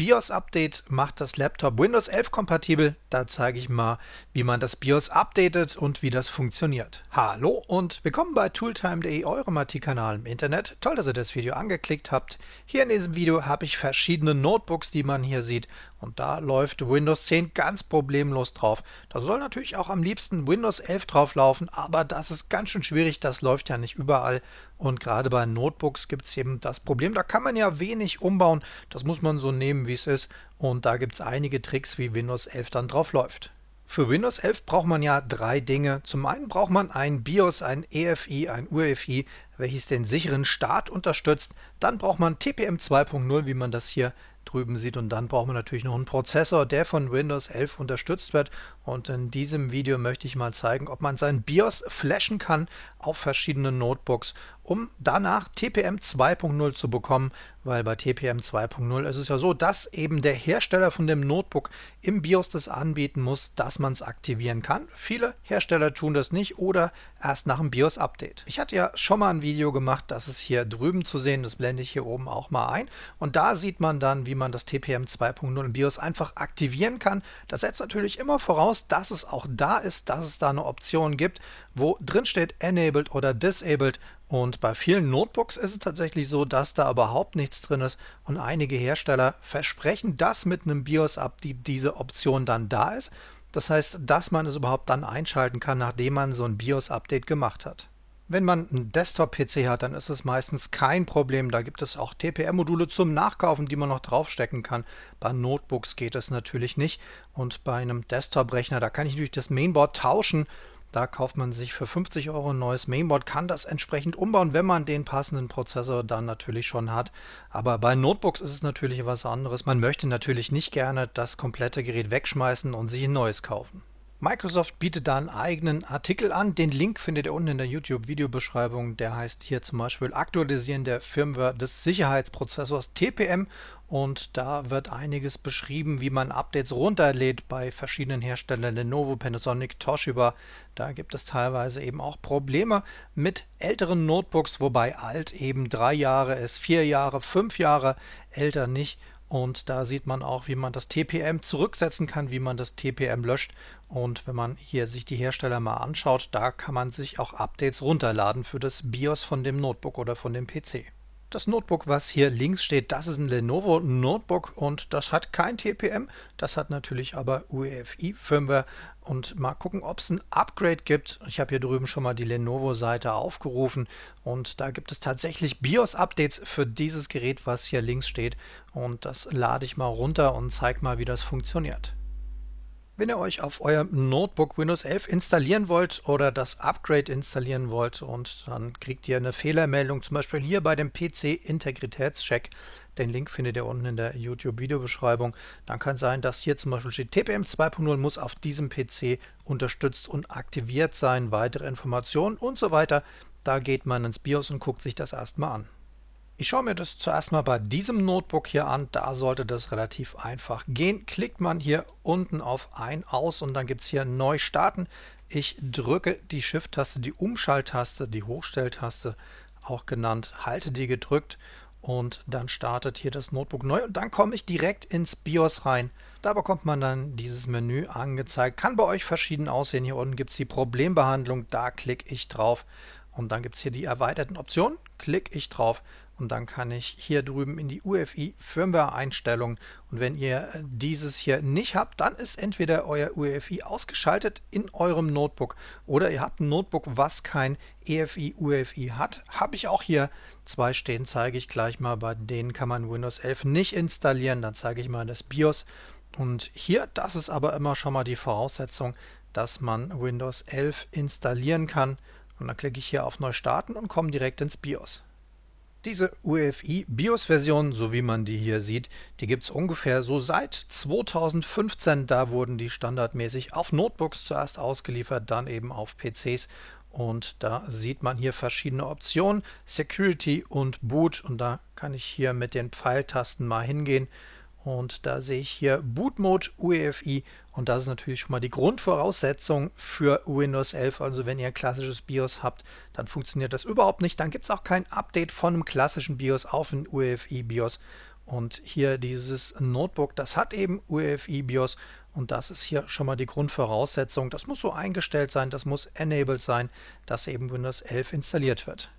BIOS-Update macht das Laptop Windows 11 kompatibel. Da zeige ich mal, wie man das BIOS updatet und wie das funktioniert. Hallo und willkommen bei tooltime.de, eurem IT-Kanal im Internet. Toll, dass ihr das Video angeklickt habt. Hier in diesem Video habe ich verschiedene Notebooks, die man hier sieht und da läuft Windows 10 ganz problemlos drauf. Da soll natürlich auch am liebsten Windows 11 drauf laufen, aber das ist ganz schön schwierig. Das läuft ja nicht überall. Und gerade bei Notebooks gibt es eben das Problem, da kann man ja wenig umbauen. Das muss man so nehmen, wie es ist. Und da gibt es einige Tricks, wie Windows 11 dann drauf läuft. Für Windows 11 braucht man ja drei Dinge. Zum einen braucht man ein BIOS, ein EFI, ein UEFI, welches den sicheren Start unterstützt. Dann braucht man TPM 2.0, wie man das hier drüben sieht. Und dann braucht man natürlich noch einen Prozessor, der von Windows 11 unterstützt wird. Und in diesem Video möchte ich mal zeigen, ob man sein BIOS flashen kann auf verschiedenen Notebooks, um danach TPM 2.0 zu bekommen, weil bei TPM 2.0 ist es ja so, dass eben der Hersteller von dem Notebook im BIOS das anbieten muss, dass man es aktivieren kann. Viele Hersteller tun das nicht oder erst nach dem BIOS-Update. Ich hatte ja schon mal ein Video gemacht, das ist hier drüben zu sehen, das blende ich hier oben auch mal ein. Und da sieht man dann, wie man das TPM 2.0 im BIOS einfach aktivieren kann. Das setzt natürlich immer voraus, bewusst, dass es auch da ist, dass es da eine Option gibt, wo drin steht Enabled oder Disabled. Und bei vielen Notebooks ist es tatsächlich so, dass da überhaupt nichts drin ist. Und einige Hersteller versprechen das mit einem BIOS-Update, diese Option dann da ist. Das heißt, dass man es überhaupt dann einschalten kann, nachdem man so ein BIOS-Update gemacht hat. Wenn man einen Desktop-PC hat, dann ist es meistens kein Problem. Da gibt es auch TPM-Module zum Nachkaufen, die man noch draufstecken kann. Bei Notebooks geht es natürlich nicht. Und bei einem Desktop-Rechner, da kann ich natürlich das Mainboard tauschen. Da kauft man sich für 50 Euro ein neues Mainboard, kann das entsprechend umbauen, wenn man den passenden Prozessor dann natürlich schon hat. Aber bei Notebooks ist es natürlich was anderes. Man möchte natürlich nicht gerne das komplette Gerät wegschmeißen und sich ein neues kaufen. Microsoft bietet da einen eigenen Artikel an. Den Link findet ihr unten in der YouTube-Videobeschreibung. Der heißt hier zum Beispiel Aktualisieren der Firmware des Sicherheitsprozessors TPM. Und da wird einiges beschrieben, wie man Updates runterlädt bei verschiedenen Herstellern, Lenovo, Panasonic, Toshiba. Da gibt es teilweise eben auch Probleme mit älteren Notebooks, wobei alt eben drei Jahre ist, vier Jahre, fünf Jahre, älter nicht. Und da sieht man auch, wie man das TPM zurücksetzen kann, wie man das TPM löscht. Und wenn man hier sich die Hersteller mal anschaut, da kann man sich auch Updates runterladen für das BIOS von dem Notebook oder von dem PC. Das Notebook, was hier links steht, das ist ein Lenovo Notebook und das hat kein TPM, das hat natürlich aber UEFI-Firmware und mal gucken, ob es ein Upgrade gibt. Ich habe hier drüben schon mal die Lenovo-Seite aufgerufen und da gibt es tatsächlich BIOS-Updates für dieses Gerät, was hier links steht und das lade ich mal runter und zeige mal, wie das funktioniert. Wenn ihr euch auf eurem Notebook Windows 11 installieren wollt oder das Upgrade installieren wollt und dann kriegt ihr eine Fehlermeldung, zum Beispiel hier bei dem PC-Integritätscheck. Den Link findet ihr unten in der YouTube-Videobeschreibung. Dann kann sein, dass hier zum Beispiel steht, TPM 2.0 muss auf diesem PC unterstützt und aktiviert sein, weitere Informationen und so weiter. Da geht man ins BIOS und guckt sich das erstmal an. Ich schaue mir das zuerst mal bei diesem Notebook hier an. Da sollte das relativ einfach gehen. Klickt man hier unten auf Ein, Aus und dann gibt es hier Neu starten. Ich drücke die Shift-Taste, die Umschalttaste, die Hochstelltaste, auch genannt, halte die gedrückt und dann startet hier das Notebook neu und dann komme ich direkt ins BIOS rein. Da bekommt man dann dieses Menü angezeigt. Kann bei euch verschieden aussehen. Hier unten gibt es die Problembehandlung, da klicke ich drauf und dann gibt es hier die erweiterten Optionen, klicke ich drauf und dann kann ich hier drüben in die UFI Firmware Einstellungen und wenn ihr äh, dieses hier nicht habt, dann ist entweder euer UEFI ausgeschaltet in eurem Notebook oder ihr habt ein Notebook, was kein EFI UEFI hat. Habe ich auch hier zwei stehen, zeige ich gleich mal, bei denen kann man Windows 11 nicht installieren, dann zeige ich mal das BIOS und hier, das ist aber immer schon mal die Voraussetzung, dass man Windows 11 installieren kann. Und dann klicke ich hier auf Neu starten und komme direkt ins BIOS. Diese UEFI BIOS-Version, so wie man die hier sieht, die gibt es ungefähr so seit 2015. Da wurden die standardmäßig auf Notebooks zuerst ausgeliefert, dann eben auf PCs. Und da sieht man hier verschiedene Optionen, Security und Boot. Und da kann ich hier mit den Pfeiltasten mal hingehen und da sehe ich hier Boot Mode UEFI und das ist natürlich schon mal die Grundvoraussetzung für Windows 11. Also wenn ihr ein klassisches BIOS habt, dann funktioniert das überhaupt nicht. Dann gibt es auch kein Update von einem klassischen BIOS auf ein UEFI BIOS. Und hier dieses Notebook, das hat eben UEFI BIOS und das ist hier schon mal die Grundvoraussetzung. Das muss so eingestellt sein, das muss enabled sein, dass eben Windows 11 installiert wird.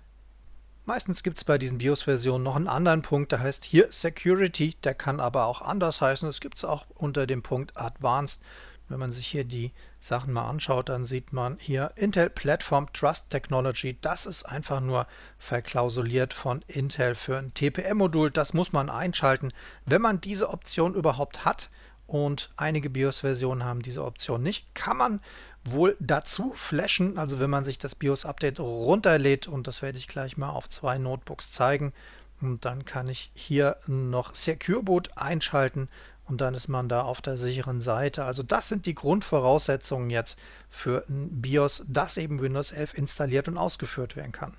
Meistens gibt es bei diesen BIOS-Versionen noch einen anderen Punkt, der heißt hier Security, der kann aber auch anders heißen. Es gibt es auch unter dem Punkt Advanced. Wenn man sich hier die Sachen mal anschaut, dann sieht man hier Intel Platform Trust Technology. Das ist einfach nur verklausuliert von Intel für ein TPM-Modul. Das muss man einschalten, wenn man diese Option überhaupt hat. Und einige BIOS-Versionen haben diese Option nicht. Kann man wohl dazu flashen. Also wenn man sich das BIOS-Update runterlädt und das werde ich gleich mal auf zwei Notebooks zeigen. Und hm, dann kann ich hier noch Secure Boot einschalten und dann ist man da auf der sicheren Seite. Also das sind die Grundvoraussetzungen jetzt für ein BIOS, das eben Windows 11 installiert und ausgeführt werden kann.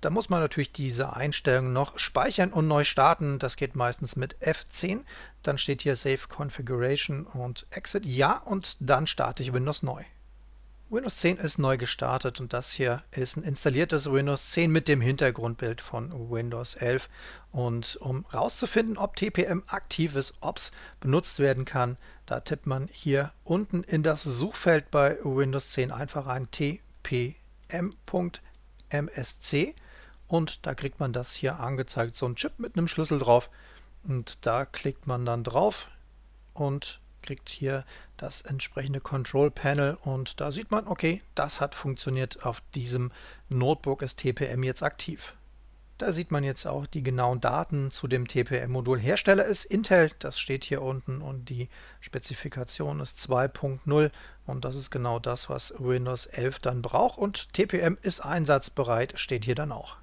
Da muss man natürlich diese Einstellungen noch speichern und neu starten. Das geht meistens mit F10. Dann steht hier Save Configuration und Exit Ja und dann starte ich Windows neu. Windows 10 ist neu gestartet und das hier ist ein installiertes Windows 10 mit dem Hintergrundbild von Windows 11. Und um rauszufinden, ob TPM aktives Ops benutzt werden kann, da tippt man hier unten in das Suchfeld bei Windows 10 einfach ein tpm.msc und da kriegt man das hier angezeigt, so ein Chip mit einem Schlüssel drauf. Und da klickt man dann drauf und kriegt hier das entsprechende Control Panel und da sieht man, okay, das hat funktioniert auf diesem Notebook ist TPM jetzt aktiv. Da sieht man jetzt auch die genauen Daten zu dem TPM-Modul. Hersteller ist Intel, das steht hier unten und die Spezifikation ist 2.0 und das ist genau das, was Windows 11 dann braucht und TPM ist einsatzbereit, steht hier dann auch.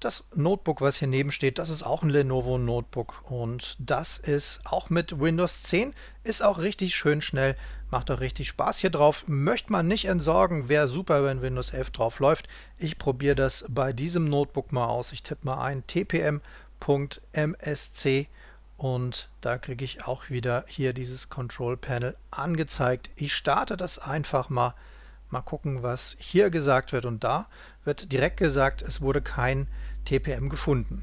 Das Notebook, was hier neben steht, das ist auch ein Lenovo Notebook und das ist auch mit Windows 10, ist auch richtig schön schnell, macht auch richtig Spaß hier drauf. Möchte man nicht entsorgen, wäre super, wenn Windows 11 drauf läuft. Ich probiere das bei diesem Notebook mal aus. Ich tippe mal ein tpm.msc und da kriege ich auch wieder hier dieses Control Panel angezeigt. Ich starte das einfach mal, mal gucken, was hier gesagt wird und da wird direkt gesagt, es wurde kein TPM gefunden.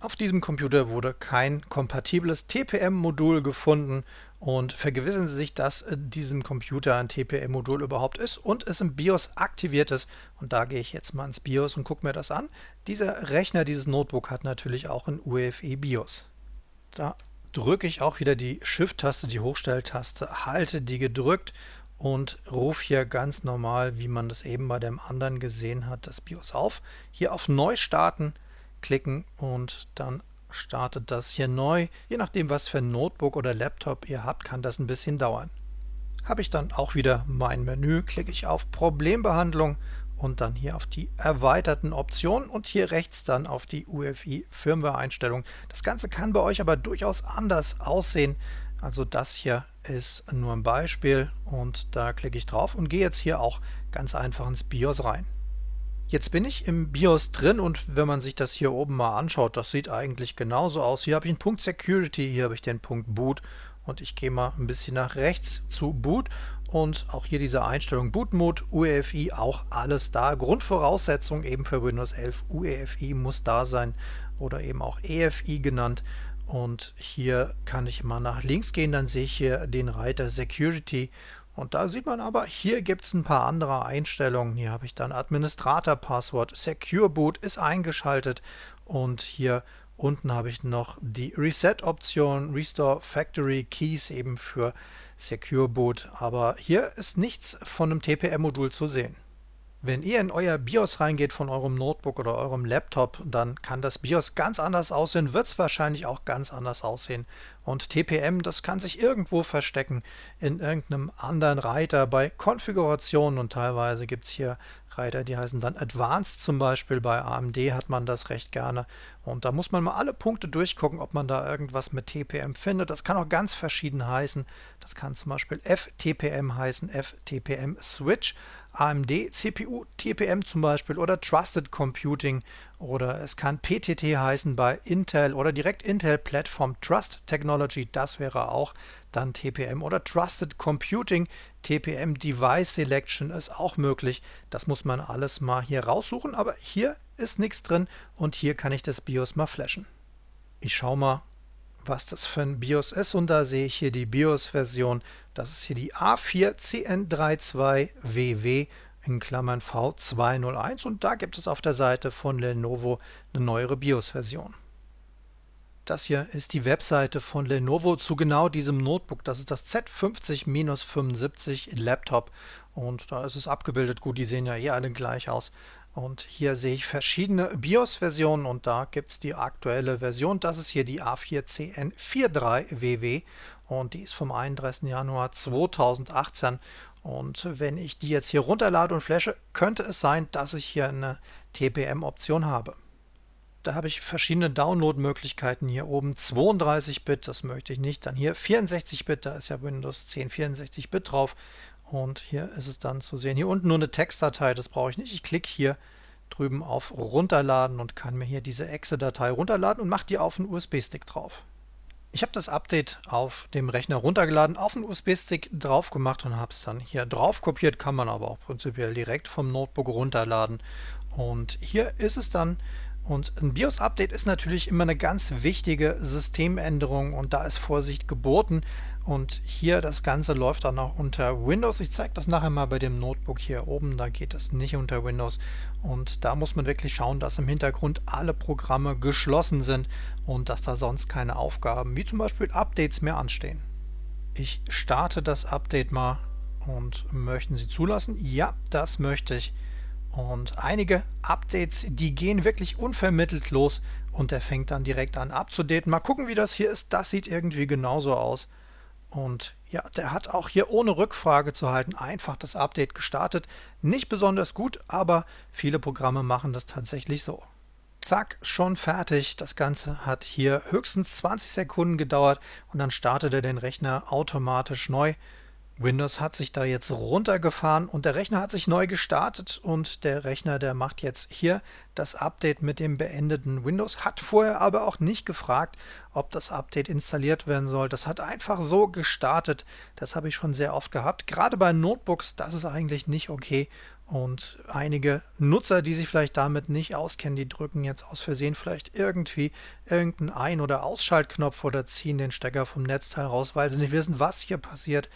Auf diesem Computer wurde kein kompatibles TPM-Modul gefunden und vergewissern Sie sich, dass in diesem Computer ein TPM-Modul überhaupt ist und es im BIOS aktiviert ist. Und da gehe ich jetzt mal ins BIOS und gucke mir das an. Dieser Rechner, dieses Notebook hat natürlich auch ein UEFI-BIOS. E da drücke ich auch wieder die Shift-Taste, die Hochstelltaste, halte die gedrückt und ruf hier ganz normal, wie man das eben bei dem anderen gesehen hat, das BIOS auf. Hier auf Neu starten klicken und dann startet das hier neu. Je nachdem, was für ein Notebook oder Laptop ihr habt, kann das ein bisschen dauern. Habe ich dann auch wieder mein Menü, klicke ich auf Problembehandlung und dann hier auf die erweiterten Optionen und hier rechts dann auf die UFI Firmware Einstellung. Das Ganze kann bei euch aber durchaus anders aussehen. Also das hier ist nur ein Beispiel und da klicke ich drauf und gehe jetzt hier auch ganz einfach ins BIOS rein. Jetzt bin ich im BIOS drin und wenn man sich das hier oben mal anschaut, das sieht eigentlich genauso aus. Hier habe ich einen Punkt Security, hier habe ich den Punkt Boot und ich gehe mal ein bisschen nach rechts zu Boot und auch hier diese Einstellung Boot Mode, UEFI, auch alles da. Grundvoraussetzung eben für Windows 11, UEFI muss da sein oder eben auch EFI genannt. Und hier kann ich mal nach links gehen, dann sehe ich hier den Reiter Security. Und da sieht man aber, hier gibt es ein paar andere Einstellungen. Hier habe ich dann Administrator-Passwort. Secure Boot ist eingeschaltet. Und hier unten habe ich noch die Reset-Option, Restore Factory Keys eben für Secure Boot. Aber hier ist nichts von einem TPM-Modul zu sehen. Wenn ihr in euer BIOS reingeht von eurem Notebook oder eurem Laptop, dann kann das BIOS ganz anders aussehen, wird es wahrscheinlich auch ganz anders aussehen. Und TPM, das kann sich irgendwo verstecken, in irgendeinem anderen Reiter bei Konfigurationen und teilweise gibt es hier Reiter, die heißen dann Advanced zum Beispiel, bei AMD hat man das recht gerne. Und da muss man mal alle Punkte durchgucken, ob man da irgendwas mit TPM findet. Das kann auch ganz verschieden heißen. Das kann zum Beispiel FTPM heißen, FTPM Switch. AMD CPU TPM zum Beispiel oder Trusted Computing oder es kann PTT heißen bei Intel oder direkt Intel Platform Trust Technology, das wäre auch dann TPM oder Trusted Computing, TPM Device Selection ist auch möglich. Das muss man alles mal hier raussuchen, aber hier ist nichts drin und hier kann ich das BIOS mal flashen. Ich schaue mal, was das für ein BIOS ist. Und da sehe ich hier die BIOS-Version. Das ist hier die A4CN32WW in Klammern V201 und da gibt es auf der Seite von Lenovo eine neuere BIOS-Version. Das hier ist die Webseite von Lenovo zu genau diesem Notebook. Das ist das Z50-75 Laptop und da ist es abgebildet. Gut, die sehen ja eh alle gleich aus, und hier sehe ich verschiedene BIOS-Versionen und da gibt es die aktuelle Version. Das ist hier die A4CN43WW und die ist vom 31. Januar 2018. Und wenn ich die jetzt hier runterlade und flashe, könnte es sein, dass ich hier eine TPM-Option habe. Da habe ich verschiedene Download-Möglichkeiten. Hier oben 32-Bit, das möchte ich nicht. Dann hier 64-Bit, da ist ja Windows 10 64-Bit drauf. Und hier ist es dann zu sehen. Hier unten nur eine Textdatei, das brauche ich nicht. Ich klicke hier drüben auf Runterladen und kann mir hier diese Exe-Datei runterladen und mache die auf einen USB-Stick drauf. Ich habe das Update auf dem Rechner runtergeladen, auf den USB-Stick drauf gemacht und habe es dann hier drauf kopiert. Kann man aber auch prinzipiell direkt vom Notebook runterladen. Und hier ist es dann und ein BIOS-Update ist natürlich immer eine ganz wichtige Systemänderung und da ist Vorsicht geboten. Und hier das Ganze läuft dann auch unter Windows. Ich zeige das nachher mal bei dem Notebook hier oben, da geht das nicht unter Windows. Und da muss man wirklich schauen, dass im Hintergrund alle Programme geschlossen sind und dass da sonst keine Aufgaben, wie zum Beispiel Updates, mehr anstehen. Ich starte das Update mal und möchten Sie zulassen? Ja, das möchte ich. Und einige Updates, die gehen wirklich unvermittelt los und er fängt dann direkt an abzudaten. Mal gucken, wie das hier ist. Das sieht irgendwie genauso aus. Und ja, der hat auch hier ohne Rückfrage zu halten einfach das Update gestartet. Nicht besonders gut, aber viele Programme machen das tatsächlich so. Zack, schon fertig. Das Ganze hat hier höchstens 20 Sekunden gedauert und dann startet er den Rechner automatisch neu. Windows hat sich da jetzt runtergefahren und der Rechner hat sich neu gestartet und der Rechner, der macht jetzt hier das Update mit dem beendeten Windows, hat vorher aber auch nicht gefragt, ob das Update installiert werden soll. Das hat einfach so gestartet. Das habe ich schon sehr oft gehabt. Gerade bei Notebooks, das ist eigentlich nicht okay. Und einige Nutzer, die sich vielleicht damit nicht auskennen, die drücken jetzt aus Versehen vielleicht irgendwie irgendeinen Ein- oder Ausschaltknopf oder ziehen den Stecker vom Netzteil raus, weil sie nicht wissen, was hier passiert.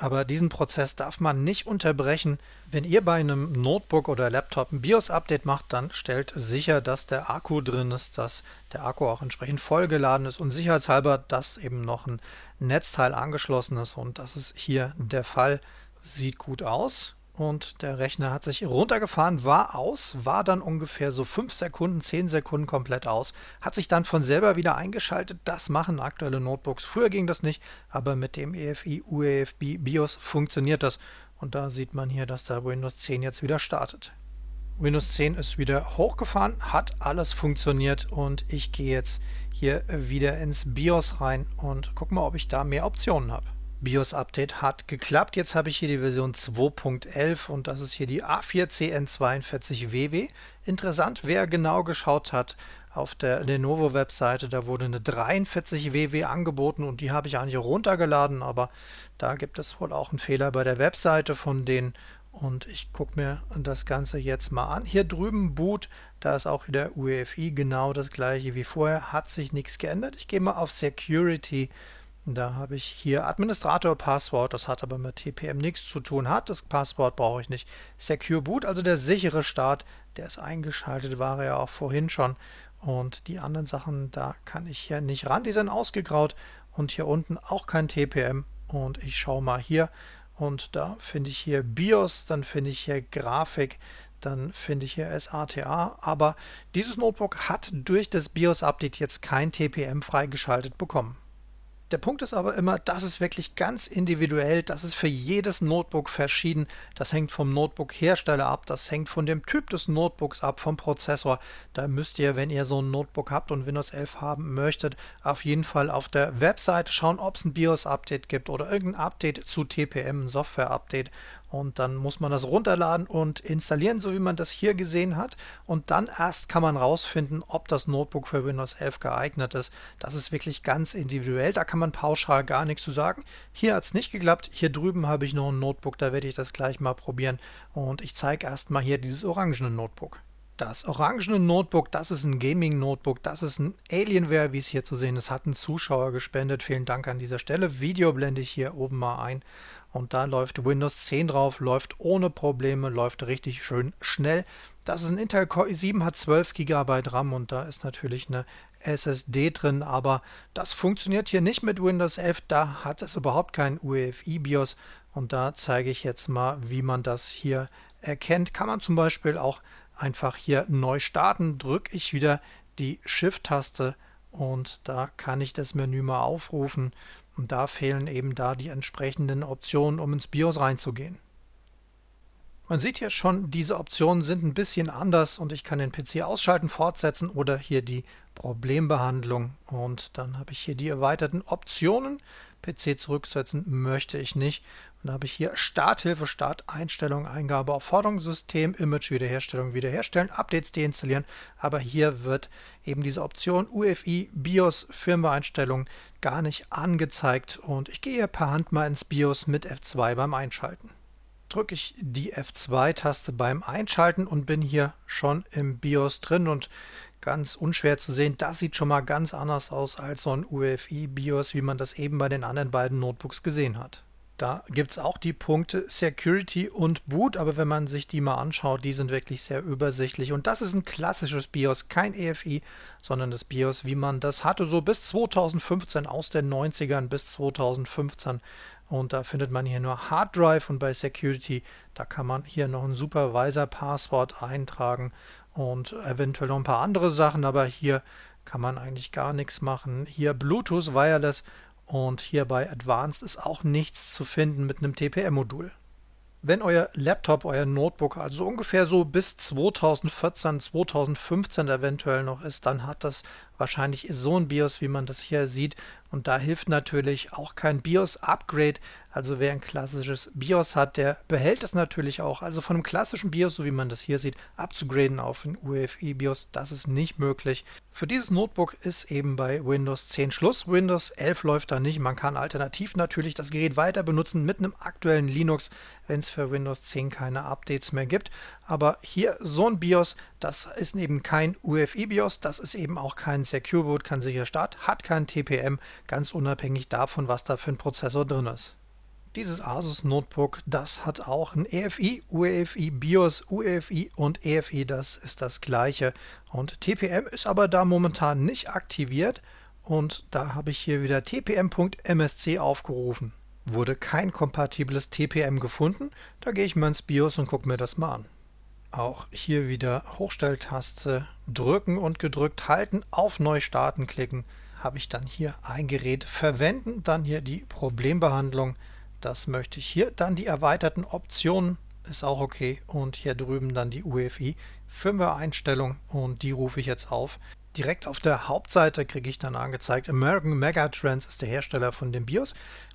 Aber diesen Prozess darf man nicht unterbrechen. Wenn ihr bei einem Notebook oder Laptop ein BIOS-Update macht, dann stellt sicher, dass der Akku drin ist, dass der Akku auch entsprechend vollgeladen ist und sicherheitshalber, dass eben noch ein Netzteil angeschlossen ist und das ist hier der Fall. Sieht gut aus, und der Rechner hat sich runtergefahren, war aus, war dann ungefähr so 5 Sekunden, 10 Sekunden komplett aus, hat sich dann von selber wieder eingeschaltet. Das machen aktuelle Notebooks. Früher ging das nicht, aber mit dem EFI UEFB BIOS funktioniert das. Und da sieht man hier, dass da Windows 10 jetzt wieder startet. Windows 10 ist wieder hochgefahren, hat alles funktioniert und ich gehe jetzt hier wieder ins BIOS rein und gucke mal, ob ich da mehr Optionen habe. BIOS-Update hat geklappt. Jetzt habe ich hier die Version 2.11 und das ist hier die A4CN42WW. Interessant, wer genau geschaut hat auf der Lenovo-Webseite, da wurde eine 43WW angeboten und die habe ich eigentlich runtergeladen, aber da gibt es wohl auch einen Fehler bei der Webseite von denen und ich gucke mir das Ganze jetzt mal an. Hier drüben Boot, da ist auch wieder UEFI genau das gleiche wie vorher, hat sich nichts geändert. Ich gehe mal auf Security da habe ich hier Administrator Passwort, das hat aber mit TPM nichts zu tun. Hat das Passwort brauche ich nicht. Secure Boot, also der sichere Start, der ist eingeschaltet, war er ja auch vorhin schon. Und die anderen Sachen, da kann ich hier nicht ran, die sind ausgegraut. Und hier unten auch kein TPM. Und ich schaue mal hier und da finde ich hier BIOS, dann finde ich hier Grafik, dann finde ich hier SATA, aber dieses Notebook hat durch das BIOS-Update jetzt kein TPM freigeschaltet bekommen. Der Punkt ist aber immer, das ist wirklich ganz individuell, das ist für jedes Notebook verschieden, das hängt vom Notebook-Hersteller ab, das hängt von dem Typ des Notebooks ab, vom Prozessor. Da müsst ihr, wenn ihr so ein Notebook habt und Windows 11 haben möchtet, auf jeden Fall auf der Webseite schauen, ob es ein BIOS-Update gibt oder irgendein Update zu TPM, ein Software-Update und dann muss man das runterladen und installieren, so wie man das hier gesehen hat. Und dann erst kann man rausfinden, ob das Notebook für Windows 11 geeignet ist. Das ist wirklich ganz individuell, da kann man pauschal gar nichts zu sagen. Hier hat es nicht geklappt, hier drüben habe ich noch ein Notebook, da werde ich das gleich mal probieren. Und ich zeige erst mal hier dieses orangene Notebook. Das orangene Notebook, das ist ein Gaming-Notebook, das ist ein Alienware, wie es hier zu sehen ist, hat ein Zuschauer gespendet. Vielen Dank an dieser Stelle. Video blende ich hier oben mal ein. Und da läuft Windows 10 drauf, läuft ohne Probleme, läuft richtig schön schnell. Das ist ein Intel Core i7, hat 12 GB RAM und da ist natürlich eine SSD drin, aber das funktioniert hier nicht mit Windows 11, da hat es überhaupt kein UEFI BIOS und da zeige ich jetzt mal, wie man das hier erkennt. Kann man zum Beispiel auch einfach hier neu starten, drücke ich wieder die Shift-Taste und da kann ich das Menü mal aufrufen. Und da fehlen eben da die entsprechenden Optionen, um ins BIOS reinzugehen. Man sieht hier schon, diese Optionen sind ein bisschen anders und ich kann den PC ausschalten, fortsetzen oder hier die Problembehandlung. Und dann habe ich hier die erweiterten Optionen. PC zurücksetzen möchte ich nicht dann habe ich hier Starthilfe, Start, Einstellung, Eingabe auf Forderungssystem, Image, Wiederherstellung, Wiederherstellen, Updates deinstallieren. Aber hier wird eben diese Option UFI, BIOS, Firmware-Einstellungen gar nicht angezeigt. Und ich gehe per Hand mal ins BIOS mit F2 beim Einschalten. Drücke ich die F2-Taste beim Einschalten und bin hier schon im BIOS drin und ganz unschwer zu sehen. Das sieht schon mal ganz anders aus als so ein UFI-BIOS, wie man das eben bei den anderen beiden Notebooks gesehen hat. Da gibt es auch die Punkte Security und Boot, aber wenn man sich die mal anschaut, die sind wirklich sehr übersichtlich. Und das ist ein klassisches BIOS, kein EFI, sondern das BIOS, wie man das hatte, so bis 2015, aus den 90ern bis 2015. Und da findet man hier nur Hard Drive und bei Security, da kann man hier noch ein Supervisor-Passwort eintragen und eventuell noch ein paar andere Sachen, aber hier kann man eigentlich gar nichts machen. Hier Bluetooth Wireless und hier bei Advanced ist auch nichts zu finden mit einem TPM-Modul. Wenn euer Laptop, euer Notebook also ungefähr so bis 2014, 2015 eventuell noch ist, dann hat das Wahrscheinlich ist so ein BIOS, wie man das hier sieht. Und da hilft natürlich auch kein BIOS-Upgrade. Also wer ein klassisches BIOS hat, der behält es natürlich auch. Also von einem klassischen BIOS, so wie man das hier sieht, abzugraden auf ein UEFI-BIOS, das ist nicht möglich. Für dieses Notebook ist eben bei Windows 10 Schluss. Windows 11 läuft da nicht. Man kann alternativ natürlich das Gerät weiter benutzen mit einem aktuellen Linux, wenn es für Windows 10 keine Updates mehr gibt. Aber hier so ein BIOS, das ist eben kein UEFI-BIOS, das ist eben auch kein Secure Boot kann sicher starten, hat kein TPM, ganz unabhängig davon, was da für ein Prozessor drin ist. Dieses Asus Notebook, das hat auch ein EFI, UEFI, BIOS, UEFI und EFI, das ist das gleiche. Und TPM ist aber da momentan nicht aktiviert und da habe ich hier wieder tpm.msc aufgerufen. Wurde kein kompatibles TPM gefunden, da gehe ich mal ins BIOS und gucke mir das mal an. Auch hier wieder Hochstelltaste drücken und gedrückt halten, auf Neu starten klicken, habe ich dann hier ein Gerät verwenden, dann hier die Problembehandlung, das möchte ich hier, dann die erweiterten Optionen, ist auch okay und hier drüben dann die UEFI Firmware-Einstellung und die rufe ich jetzt auf. Direkt auf der Hauptseite kriege ich dann angezeigt, American Megatrends ist der Hersteller von dem BIOS.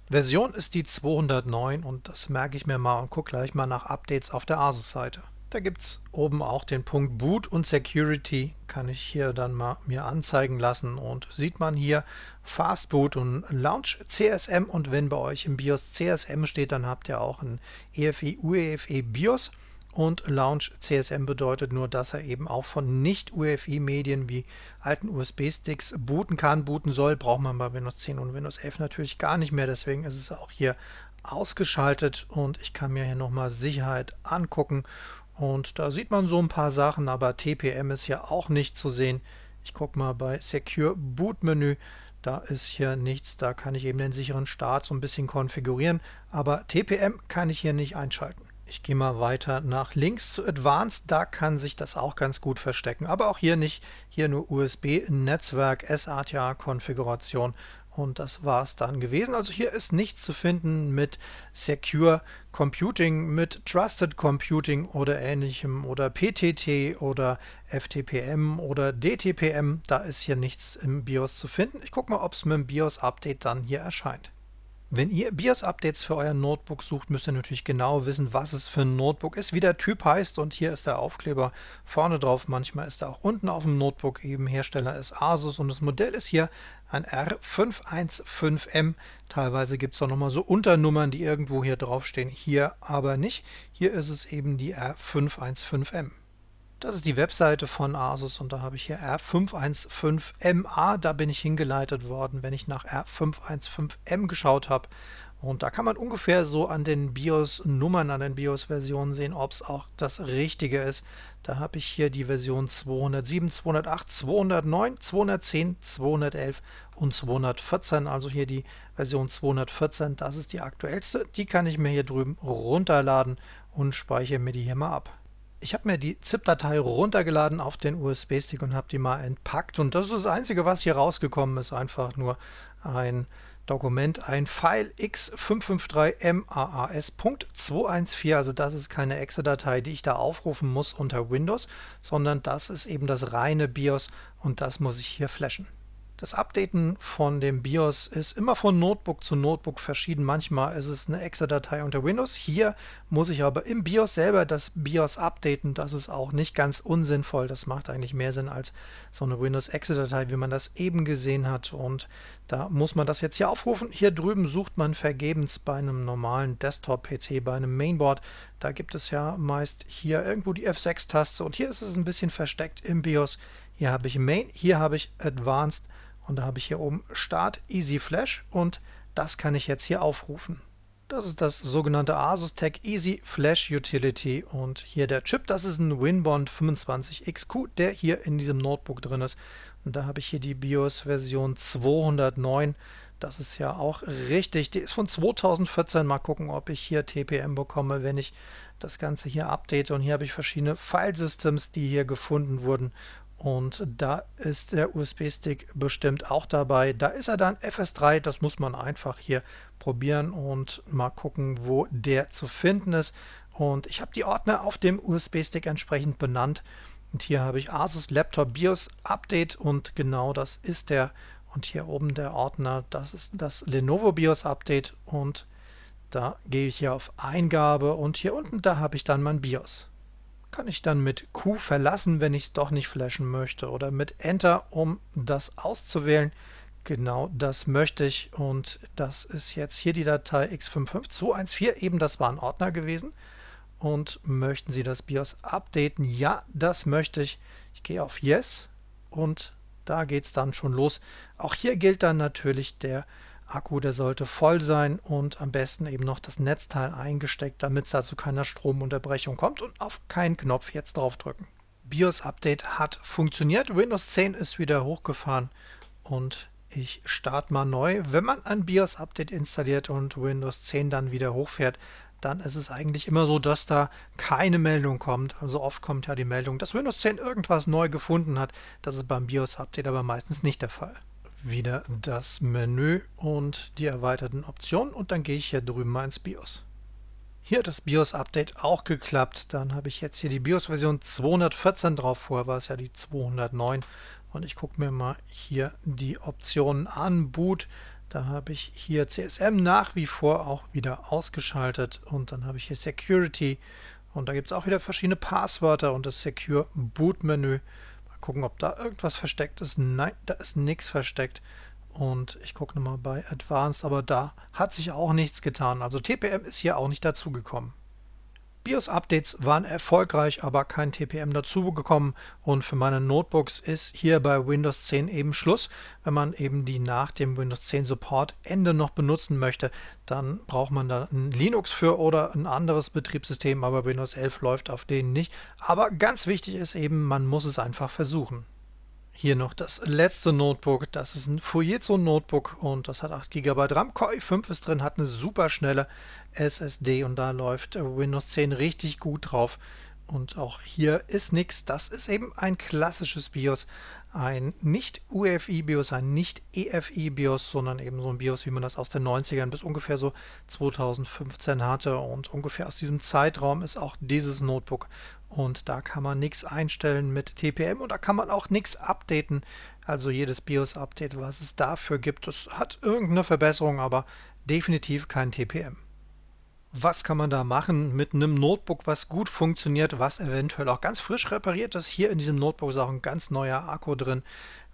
Version ist die 209 und das merke ich mir mal und gucke gleich mal nach Updates auf der ASUS-Seite. Da gibt es oben auch den Punkt Boot und Security, kann ich hier dann mal mir anzeigen lassen und sieht man hier Fastboot und Launch CSM und wenn bei euch im BIOS CSM steht, dann habt ihr auch ein EFI e, UEFI e BIOS und Launch CSM bedeutet nur, dass er eben auch von nicht UEFI e Medien wie alten USB Sticks booten kann, booten soll, braucht man bei Windows 10 und Windows 11 natürlich gar nicht mehr, deswegen ist es auch hier ausgeschaltet und ich kann mir hier nochmal Sicherheit angucken und da sieht man so ein paar Sachen, aber TPM ist hier auch nicht zu sehen. Ich gucke mal bei Secure Boot Menü. Da ist hier nichts, da kann ich eben den sicheren Start so ein bisschen konfigurieren, aber TPM kann ich hier nicht einschalten. Ich gehe mal weiter nach links zu Advanced, da kann sich das auch ganz gut verstecken, aber auch hier nicht, hier nur USB-Netzwerk, SATA-Konfiguration und das war es dann gewesen. Also hier ist nichts zu finden mit Secure Computing mit Trusted Computing oder ähnlichem oder PTT oder FTPM oder DTPM. Da ist hier nichts im BIOS zu finden. Ich gucke mal, ob es mit dem BIOS-Update dann hier erscheint. Wenn ihr BIOS-Updates für euer Notebook sucht, müsst ihr natürlich genau wissen, was es für ein Notebook ist, wie der Typ heißt und hier ist der Aufkleber vorne drauf, manchmal ist er auch unten auf dem Notebook, eben Hersteller ist Asus und das Modell ist hier ein R515M. Teilweise gibt es auch nochmal so Unternummern, die irgendwo hier draufstehen, hier aber nicht. Hier ist es eben die R515M. Das ist die Webseite von Asus und da habe ich hier R515MA. Da bin ich hingeleitet worden, wenn ich nach R515M geschaut habe. Und da kann man ungefähr so an den BIOS-Nummern, an den BIOS-Versionen sehen, ob es auch das Richtige ist. Da habe ich hier die Version 207, 208, 209, 210, 211 und 214. Also hier die Version 214, das ist die aktuellste. Die kann ich mir hier drüben runterladen und speichere mir die hier mal ab ich habe mir die ZIP-Datei runtergeladen auf den USB-Stick und habe die mal entpackt. Und das ist das Einzige, was hier rausgekommen ist. Einfach nur ein Dokument, ein File x553maas.214. Also das ist keine Exe-Datei, die ich da aufrufen muss unter Windows, sondern das ist eben das reine BIOS und das muss ich hier flashen. Das Updaten von dem BIOS ist immer von Notebook zu Notebook verschieden. Manchmal ist es eine Exe-Datei unter Windows. Hier muss ich aber im BIOS selber das BIOS updaten. Das ist auch nicht ganz unsinnvoll. Das macht eigentlich mehr Sinn als so eine Windows-Exe-Datei, wie man das eben gesehen hat. Und da muss man das jetzt hier aufrufen. Hier drüben sucht man vergebens bei einem normalen Desktop-PC, bei einem Mainboard. Da gibt es ja meist hier irgendwo die F6-Taste und hier ist es ein bisschen versteckt im BIOS. Hier habe ich Main, hier habe ich Advanced und da habe ich hier oben Start Easy Flash und das kann ich jetzt hier aufrufen. Das ist das sogenannte Asus Tech Easy Flash Utility und hier der Chip, das ist ein Winbond 25XQ, der hier in diesem Notebook drin ist. Und da habe ich hier die BIOS Version 209. Das ist ja auch richtig. Die ist von 2014. Mal gucken, ob ich hier TPM bekomme, wenn ich das Ganze hier update. Und hier habe ich verschiedene File-Systems, die hier gefunden wurden. Und da ist der USB-Stick bestimmt auch dabei. Da ist er dann FS3, das muss man einfach hier probieren und mal gucken, wo der zu finden ist. Und ich habe die Ordner auf dem USB-Stick entsprechend benannt. Und hier habe ich Asus Laptop BIOS Update und genau das ist der. Und hier oben der Ordner, das ist das Lenovo BIOS Update und da gehe ich hier auf Eingabe und hier unten, da habe ich dann mein BIOS kann ich dann mit Q verlassen, wenn ich es doch nicht flashen möchte oder mit Enter, um das auszuwählen. Genau das möchte ich und das ist jetzt hier die Datei x55214, eben das war ein Ordner gewesen. Und möchten Sie das BIOS updaten? Ja, das möchte ich. Ich gehe auf Yes und da geht es dann schon los. Auch hier gilt dann natürlich der Akku, der sollte voll sein und am besten eben noch das Netzteil eingesteckt, damit es da zu keiner Stromunterbrechung kommt und auf keinen Knopf jetzt drauf drücken. BIOS-Update hat funktioniert, Windows 10 ist wieder hochgefahren und ich starte mal neu. Wenn man ein BIOS-Update installiert und Windows 10 dann wieder hochfährt, dann ist es eigentlich immer so, dass da keine Meldung kommt. Also oft kommt ja die Meldung, dass Windows 10 irgendwas neu gefunden hat. Das ist beim BIOS-Update aber meistens nicht der Fall wieder das Menü und die erweiterten Optionen und dann gehe ich hier drüben mal ins BIOS. Hier hat das BIOS-Update auch geklappt. Dann habe ich jetzt hier die BIOS-Version 214 drauf. Vorher war es ja die 209. Und ich gucke mir mal hier die Optionen an. Boot, da habe ich hier CSM nach wie vor auch wieder ausgeschaltet. Und dann habe ich hier Security. Und da gibt es auch wieder verschiedene Passwörter und das Secure Boot-Menü gucken, ob da irgendwas versteckt ist. Nein, da ist nichts versteckt. Und ich gucke nochmal bei Advanced, aber da hat sich auch nichts getan. Also TPM ist hier auch nicht dazugekommen. BIOS-Updates waren erfolgreich, aber kein TPM dazugekommen und für meine Notebooks ist hier bei Windows 10 eben Schluss. Wenn man eben die nach dem Windows 10 Support Ende noch benutzen möchte, dann braucht man da ein Linux für oder ein anderes Betriebssystem, aber Windows 11 läuft auf denen nicht. Aber ganz wichtig ist eben, man muss es einfach versuchen. Hier noch das letzte Notebook, das ist ein Fujitsu Notebook und das hat 8 GB RAM, Core i5 ist drin, hat eine super schnelle SSD und da läuft Windows 10 richtig gut drauf. Und auch hier ist nichts, das ist eben ein klassisches BIOS, ein nicht UEFI-BIOS, ein nicht EFI-BIOS, sondern eben so ein BIOS, wie man das aus den 90ern bis ungefähr so 2015 hatte und ungefähr aus diesem Zeitraum ist auch dieses Notebook und da kann man nichts einstellen mit TPM und da kann man auch nichts updaten. Also jedes BIOS-Update, was es dafür gibt, das hat irgendeine Verbesserung, aber definitiv kein TPM. Was kann man da machen mit einem Notebook, was gut funktioniert, was eventuell auch ganz frisch repariert ist? Hier in diesem Notebook ist auch ein ganz neuer Akku drin.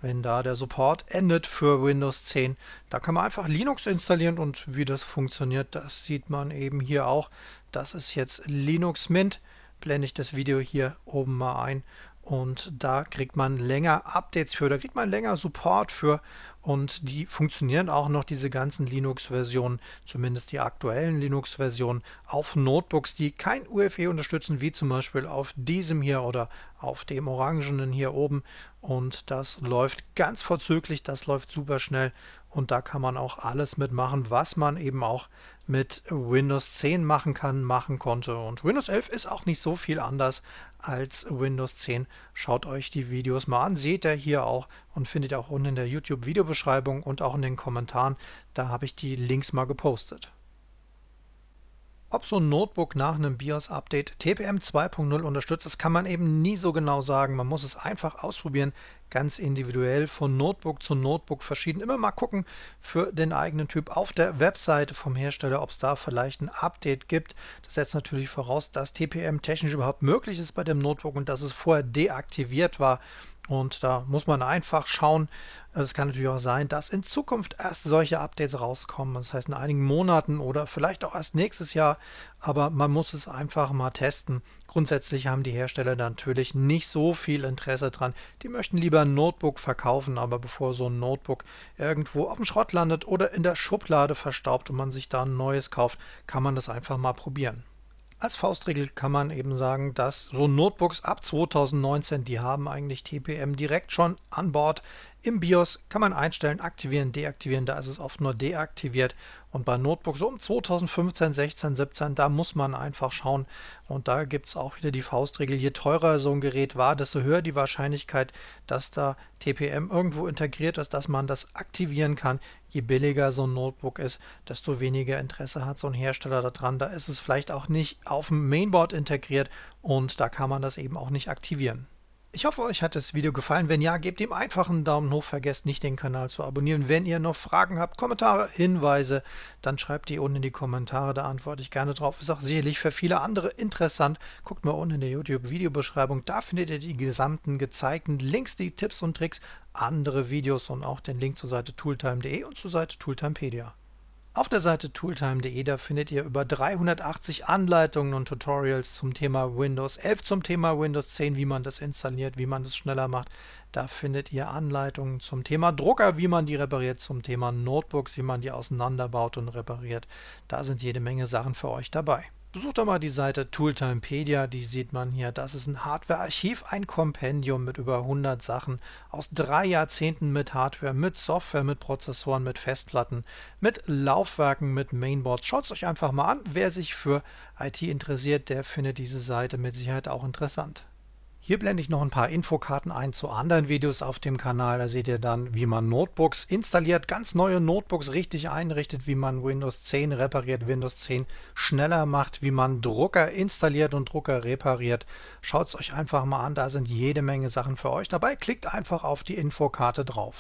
Wenn da der Support endet für Windows 10, da kann man einfach Linux installieren und wie das funktioniert, das sieht man eben hier auch. Das ist jetzt Linux Mint blende ich das Video hier oben mal ein und da kriegt man länger Updates für, da kriegt man länger Support für und die funktionieren auch noch diese ganzen Linux-Versionen, zumindest die aktuellen Linux-Versionen auf Notebooks, die kein UFE unterstützen, wie zum Beispiel auf diesem hier oder auf dem orangenen hier oben und das läuft ganz vorzüglich, das läuft super schnell und da kann man auch alles mitmachen, was man eben auch mit Windows 10 machen kann, machen konnte. Und Windows 11 ist auch nicht so viel anders als Windows 10. Schaut euch die Videos mal an, seht ihr hier auch und findet ihr auch unten in der YouTube-Videobeschreibung und auch in den Kommentaren. Da habe ich die Links mal gepostet. Ob so ein Notebook nach einem BIOS-Update TPM 2.0 unterstützt, das kann man eben nie so genau sagen. Man muss es einfach ausprobieren, ganz individuell von Notebook zu Notebook verschieden. Immer mal gucken für den eigenen Typ auf der Webseite vom Hersteller, ob es da vielleicht ein Update gibt. Das setzt natürlich voraus, dass TPM technisch überhaupt möglich ist bei dem Notebook und dass es vorher deaktiviert war. Und da muss man einfach schauen. Also es kann natürlich auch sein, dass in Zukunft erst solche Updates rauskommen. Das heißt in einigen Monaten oder vielleicht auch erst nächstes Jahr. Aber man muss es einfach mal testen. Grundsätzlich haben die Hersteller natürlich nicht so viel Interesse dran. Die möchten lieber ein Notebook verkaufen, aber bevor so ein Notebook irgendwo auf dem Schrott landet oder in der Schublade verstaubt und man sich da ein neues kauft, kann man das einfach mal probieren. Als Faustregel kann man eben sagen, dass so Notebooks ab 2019, die haben eigentlich TPM direkt schon an Bord. Im BIOS kann man einstellen, aktivieren, deaktivieren, da ist es oft nur deaktiviert und bei Notebook so um 2015, 16, 17, da muss man einfach schauen und da gibt es auch wieder die Faustregel, je teurer so ein Gerät war, desto höher die Wahrscheinlichkeit, dass da TPM irgendwo integriert ist, dass man das aktivieren kann. Je billiger so ein Notebook ist, desto weniger Interesse hat so ein Hersteller daran. Da ist es vielleicht auch nicht auf dem Mainboard integriert und da kann man das eben auch nicht aktivieren. Ich hoffe, euch hat das Video gefallen. Wenn ja, gebt ihm einfach einen Daumen hoch. Vergesst nicht, den Kanal zu abonnieren. Wenn ihr noch Fragen habt, Kommentare, Hinweise, dann schreibt die unten in die Kommentare. Da antworte ich gerne drauf. Ist auch sicherlich für viele andere interessant. Guckt mal unten in der YouTube-Videobeschreibung. Da findet ihr die gesamten gezeigten Links, die Tipps und Tricks, andere Videos und auch den Link zur Seite tooltime.de und zur Seite tooltimepedia. Auf der Seite tooltime.de, da findet ihr über 380 Anleitungen und Tutorials zum Thema Windows 11, zum Thema Windows 10, wie man das installiert, wie man das schneller macht. Da findet ihr Anleitungen zum Thema Drucker, wie man die repariert, zum Thema Notebooks, wie man die auseinanderbaut und repariert. Da sind jede Menge Sachen für euch dabei. Besucht doch mal die Seite Tooltimepedia, die sieht man hier. Das ist ein Hardware-Archiv, ein Kompendium mit über 100 Sachen aus drei Jahrzehnten mit Hardware, mit Software, mit Prozessoren, mit Festplatten, mit Laufwerken, mit Mainboards. Schaut es euch einfach mal an. Wer sich für IT interessiert, der findet diese Seite mit Sicherheit auch interessant. Hier blende ich noch ein paar Infokarten ein zu anderen Videos auf dem Kanal. Da seht ihr dann, wie man Notebooks installiert, ganz neue Notebooks richtig einrichtet, wie man Windows 10 repariert, Windows 10 schneller macht, wie man Drucker installiert und Drucker repariert. Schaut es euch einfach mal an, da sind jede Menge Sachen für euch dabei. Klickt einfach auf die Infokarte drauf.